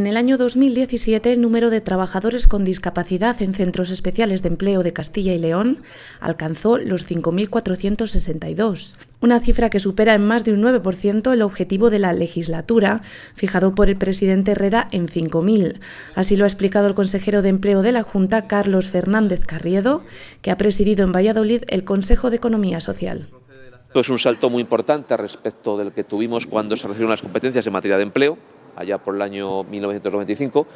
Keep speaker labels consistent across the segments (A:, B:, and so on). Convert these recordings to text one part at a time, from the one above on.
A: En el año 2017, el número de trabajadores con discapacidad en centros especiales de empleo de Castilla y León alcanzó los 5.462, una cifra que supera en más de un 9% el objetivo de la legislatura, fijado por el presidente Herrera en 5.000. Así lo ha explicado el consejero de Empleo de la Junta, Carlos Fernández Carriedo, que ha presidido en Valladolid el Consejo de Economía Social.
B: Esto es un salto muy importante respecto del que tuvimos cuando se recibieron las competencias en materia de empleo allá por el año 1995.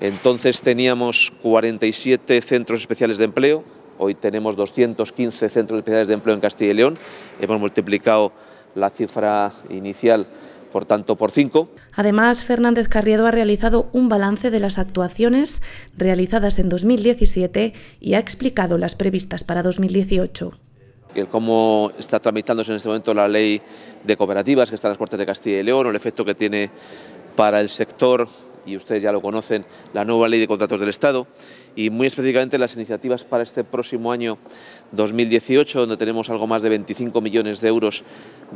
B: Entonces teníamos 47 centros especiales de empleo, hoy tenemos 215 centros especiales de empleo en Castilla y León, hemos multiplicado la cifra inicial por tanto por cinco.
A: Además, Fernández Carriedo ha realizado un balance de las actuaciones realizadas en 2017 y ha explicado las previstas para 2018.
B: cómo está tramitándose en este momento la ley de cooperativas que está en las Cortes de Castilla y León, el efecto que tiene para el sector, y ustedes ya lo conocen, la nueva ley de contratos del Estado y muy específicamente las iniciativas para este próximo año 2018, donde tenemos algo más de 25 millones de euros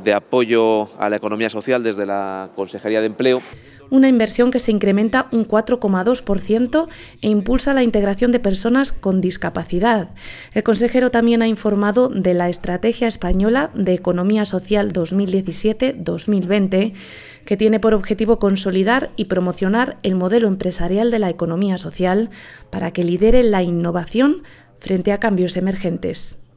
B: de apoyo a la economía social desde la Consejería de Empleo
A: una inversión que se incrementa un 4,2% e impulsa la integración de personas con discapacidad. El consejero también ha informado de la Estrategia Española de Economía Social 2017-2020, que tiene por objetivo consolidar y promocionar el modelo empresarial de la economía social para que lidere la innovación frente a cambios emergentes.